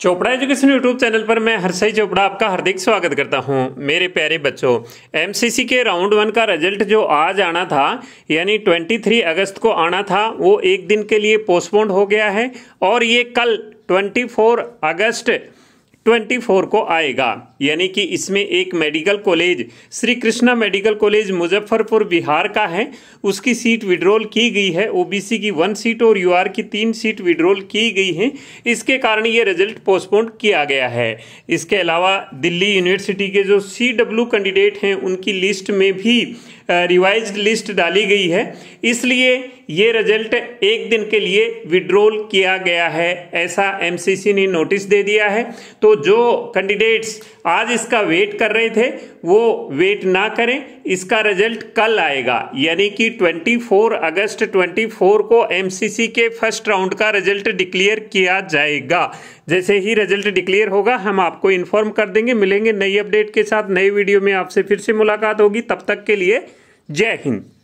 Chopra education YouTube channel पर मैं हरसई चोपड़ा आपका हार्दिक स्वागत करता हूं मेरे प्यारे बच्चों एमसीसी के राउंड वन का रिजल्ट जो आज आना था यानी 23 अगस्त को आना था वो एक दिन के लिए पोस्टपोन्ड हो गया है और ये कल 24 अगस्त 24 को आएगा यानी कि इसमें एक medical college Shri Krishna medical college Muzaffarpur Bihar का है उसकी सीट विड्रॉल की गई है ओबीसी की वन सीट और यूआर की तीन सीट विड्रॉल की गई है इसके कारण ये रिजल्ट पोस्टपोन किया गया है इसके अलावा दिल्ली यूनिवर्सिटी के जो सी कैंडिडेट हैं उनकी लिस्ट में भी रिवाइज लिस्ट डाली गई है इसलिए ये रिजल्ट एक दिन के लिए विड्रॉल किया गया है ऐसा एमसीसी ने नोटिस दे दिया है तो जो कैंडिडेट्स आज इसका वेट कर रहे थे वो वेट ना करें इसका रिजल्ट कल आएगा यानी कि 24 अगस्त 24 को एमसीसी के फर्स्ट राउंड का रिजल्ट डिक्लेयर किया जाएगा जैसे ही रिजल्ट डिक्लेयर होगा हम आपको इन्फॉर्म कर देंगे मिलेंगे नई अपडेट के साथ नई वीडियो में आपसे फिर से मुलाकात होगी तब तक के लिए जय हिंद